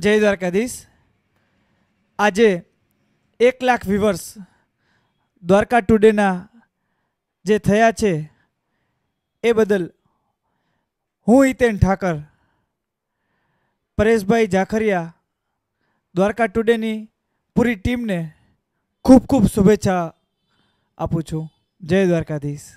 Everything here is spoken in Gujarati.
જય દ્વારકાધીશ આજે એક લાખ વ્યુવર્સ દ્વારકા ટુડેના જે થયા છે એ બદલ હું હિતેન ઠાકર પરેશભાઈ જાખરિયા દ્વારકા ટુડેની પૂરી ટીમને ખૂબ ખૂબ શુભેચ્છા આપું છું જય દ્વારકાધીશ